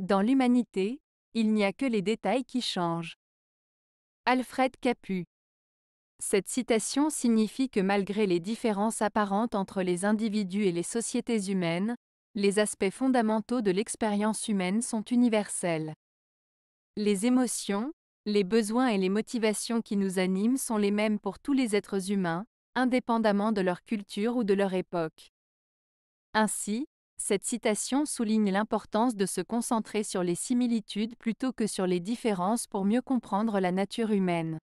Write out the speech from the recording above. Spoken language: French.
Dans l'humanité, il n'y a que les détails qui changent. Alfred Capu. Cette citation signifie que malgré les différences apparentes entre les individus et les sociétés humaines, les aspects fondamentaux de l'expérience humaine sont universels. Les émotions, les besoins et les motivations qui nous animent sont les mêmes pour tous les êtres humains, indépendamment de leur culture ou de leur époque. Ainsi, cette citation souligne l'importance de se concentrer sur les similitudes plutôt que sur les différences pour mieux comprendre la nature humaine.